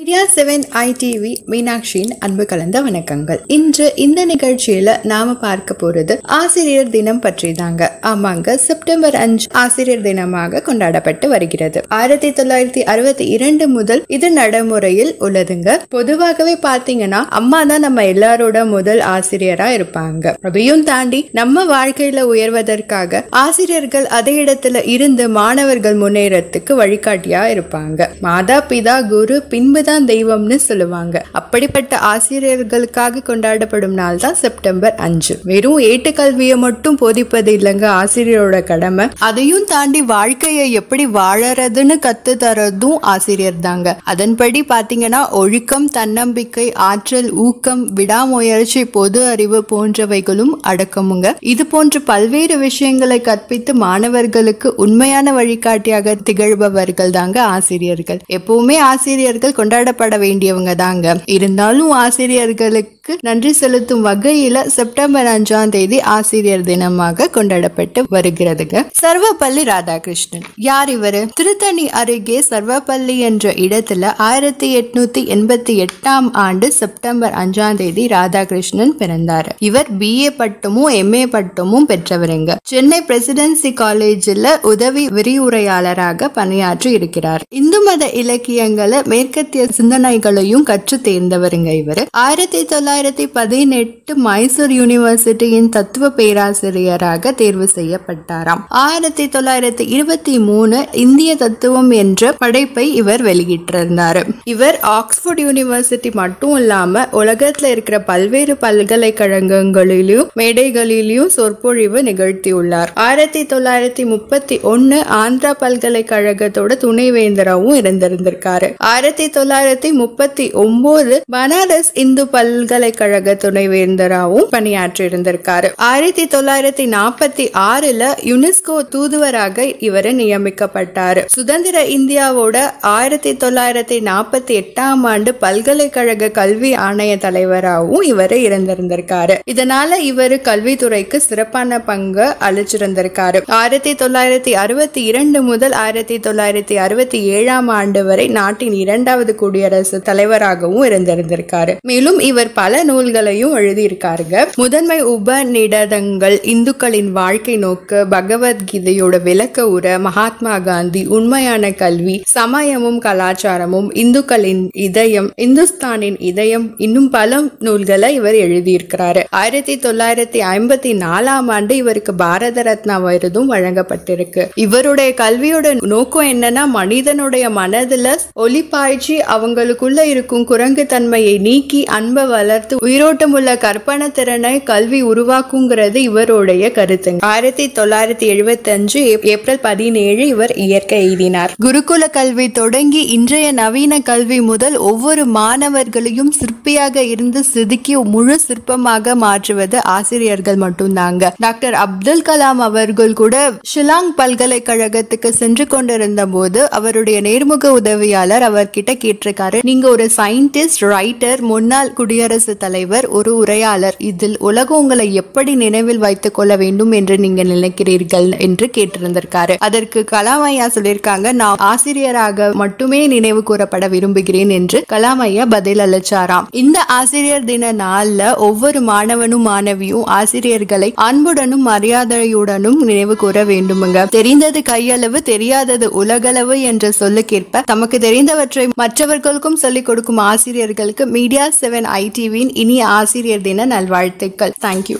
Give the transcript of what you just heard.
media seven ITV மீனாட்சியின் அன்பு கலந்த வணக்கங்கள் இன்று இந்த நிகழ்ச்சியில நாம பார்க்க போறது ஆசிரியர் தினம் பற்றி தாங்க ஆமாங்க செப்டம்பர் அஞ்சு ஆசிரியர் தினமாக கொண்டாடப்பட்டு வருகிறது ஆயிரத்தி தொள்ளாயிரத்தி அறுபத்தி இரண்டு முதல் இது நடைமுறையில் உள்ளதுங்க பொதுவாகவே பாத்தீங்கன்னா அம்மா தான் நம்ம எல்லாரோட முதல் ஆசிரியரா இருப்பாங்க அதையும் தாண்டி நம்ம வாழ்க்கையில உயர்வதற்காக ஆசிரியர்கள் அதே இடத்துல இருந்து மாணவர்கள் முன்னேறத்துக்கு வழிகாட்டியா இருப்பாங்க மாதா பிதா குரு பின்பு தான் தெய்வம்னு சொல்லுவாங்க அப்படிப்பட்ட ஆசிரியர்களுக்காக கொண்டாடப்படும் நாள் தான் செப்டம்பர் அஞ்சு வெறும் ஏட்டு கல்வியை மட்டும் போதிப்பது இல்லைங்க ஆசிரியரோட கடமை அதையும் தாண்டி வாழ்க்கையை எப்படி வாழறதுன்னு கத்து தரதும் ஆசிரியர் தாங்க அதன்படி பாத்தீங்கன்னா ஒழுக்கம் தன்னம்பிக்கை ஆற்றல் ஊக்கம் விடாமுயற்சி பொது அறிவு போன்றவைகளும் அடக்கமுங்க இது போன்ற பல்வேறு விஷயங்களை கற்பித்து மாணவர்களுக்கு உண்மையான வழிகாட்டியாக திகழ்பவர்கள் தாங்க ஆசிரியர்கள் எப்பவுமே ஆசிரியர்கள் கொண்டாட கொண்டாடப்பட வேண்டியவங்க தாங்க இருந்தாலும் ஆசிரியர்களுக்கு தியாகத்திற்கு நன்றி செலுத்தும் வகையில செப்டம்பர் அஞ்சாம் தேதி ஆசிரியர் தினமாக கொண்டாடப்பட்டு வருகிறதுங்க சர்வப்பள்ளி ராதாகிருஷ்ணன் யார் இவரு திருத்தணி அருகே சர்வப்பள்ளி என்ற இடத்துல ஆயிரத்தி எட்நூத்தி எண்பத்தி எட்டாம் ஆண்டு செப்டம்பர் அஞ்சாம் தேதி ராதாகிருஷ்ணன் பிறந்தார் இவர் பிஏ பட்டமும் எம்ஏ பட்டமும் பெற்றவருங்க சென்னை பிரசிடென்சி காலேஜில் உதவி விரிவுரையாளராக பணியாற்றி இருக்கிறார் இந்து மத இலக்கியங்களை மேற்கத்திய சிந்தனைகளையும் கற்று தேர்ந்தவருங்க இவர் ஆயிரத்தி தொள்ளாயிரத்தி இரண்டாயிரத்தி பதினெட்டு மைசூர் யூனிவர்சிட்டியின் தத்துவ பேராசிரியராக தேர்வு செய்யப்பட்டாராம் ஆயிரத்தி தொள்ளாயிரத்தி இருபத்தி மூணு இந்திய தத்துவம் என்ற படைப்பை இவர் வெளியிட்டிருந்தார் இவர் ஆக்ஸ்போர்ட் யூனிவர்சிட்டி மட்டும் இல்லாம உலகத்துல இருக்கிற பல்வேறு பல்கலைக்கழகங்களிலும் மேடைகளிலும் சொற்பொழிவு நிகழ்த்தியுள்ளார் ஆயிரத்தி தொள்ளாயிரத்தி முப்பத்தி ஒன்னு ஆந்திரா பல்கலைக்கழகத்தோட துணைவேந்தராவும் இருந்திருந்திருக்காரு ஆயிரத்தி தொள்ளாயிரத்தி முப்பத்தி ஒன்பது பனாரஸ் இந்து பல்கலை பல்கலைக்கழக துணைவேந்தராகவும் பணியாற்றி ஆயிரத்தி தொள்ளாயிரத்தி நாற்பத்தி ஆறுல யுனெஸ்கோ தூதுவராக இவர் நியமிக்கப்பட்டார் சுதந்திர இந்தியாவோட ஆயிரத்தி தொள்ளாயிரத்தி நாற்பத்தி எட்டாம் ஆண்டு பல்கலைக்கழக கல்வி ஆணைய தலைவராகவும் இவர் இருந்திருந்திருக்காரு இதனால இவர் கல்வித்துறைக்கு சிறப்பான பங்கு அளிச்சிருந்திருக்காரு ஆயிரத்தி தொள்ளாயிரத்தி அறுபத்தி இரண்டு முதல் ஆயிரத்தி தொள்ளாயிரத்தி அறுபத்தி ஏழாம் ஆண்டு வரை நாட்டின் இரண்டாவது குடியரசு தலைவராகவும் இருந்திருந்திருக்காரு மேலும் இவர் பல நூல்களையும் எழுதியிருக்காருங்க முதன்மை உபநிடதங்கள் இந்துக்களின் வாழ்க்கை நோக்கு பகவத்கீதையோட விளக்க உற மகாத்மா காந்தி உண்மையான கல்வி சமயமும் கலாச்சாரமும் இந்துக்களின் இதயம் இந்துஸ்தானின் இதயம் இன்னும் பல நூல்களை இவர் எழுதியிருக்கிறாரு ஆயிரத்தி தொள்ளாயிரத்தி ஐம்பத்தி நாலாம் ஆண்டு இவருக்கு பாரத ரத்னா விருதும் வழங்கப்பட்டிருக்கு இவருடைய கல்வியோட நோக்கம் என்னன்னா மனிதனுடைய மனதுல ஒலிப்பாய்ச்சி அவங்களுக்குள்ள இருக்கும் குரங்கு தன்மையை நீக்கி அன்ப வளர் வளர்த்து உயிரோட்டம் உள்ள கற்பனை திறனை கல்வி உருவாக்குங்கிறது இவருடைய கருத்து ஆயிரத்தி தொள்ளாயிரத்தி எழுபத்தி அஞ்சு ஏப்ரல் பதினேழு இவர் இயற்கை எழுதினார் குருகுல கல்வி தொடங்கி இன்றைய நவீன கல்வி முதல் ஒவ்வொரு மாணவர்களையும் சிற்பியாக இருந்து சிதுக்கி முழு சிற்பமாக மாற்றுவது ஆசிரியர்கள் மட்டும்தாங்க டாக்டர் அப்துல் கலாம் அவர்கள் கூட ஷிலாங் பல்கலைக்கழகத்துக்கு சென்று கொண்டிருந்த போது அவருடைய நேர்முக உதவியாளர் அவர்கிட்ட கேட்டிருக்காரு நீங்க ஒரு சயின்டிஸ்ட் ரைட்டர் முன்னாள் குடியரசு குடியரசு தலைவர் ஒரு உரையாளர் இதில் உலகம் உங்களை எப்படி நினைவில் வைத்துக் கொள்ள வேண்டும் என்று நீங்க நினைக்கிறீர்கள் என்று கேட்டிருந்திருக்காரு அதற்கு கலாமையா சொல்லியிருக்காங்க நான் ஆசிரியராக மட்டுமே நினைவு கூறப்பட விரும்புகிறேன் என்று கலாமையா பதில் அளிச்சாராம் இந்த ஆசிரியர் தின நாள்ல ஒவ்வொரு மாணவனும் மாணவியும் ஆசிரியர்களை அன்புடனும் மரியாதையுடனும் நினைவு கூற வேண்டுமுங்க தெரிந்தது கையளவு தெரியாதது உலகளவு என்ற சொல்லுக்கேற்ப தமக்கு தெரிந்தவற்றை மற்றவர்களுக்கும் சொல்லிக் கொடுக்கும் ஆசிரியர்களுக்கு மீடியா செவன் ஐடிவி குருவின் இனிய ஆசிரியர் தின நல்வாழ்த்துக்கள் தேங்க்யூ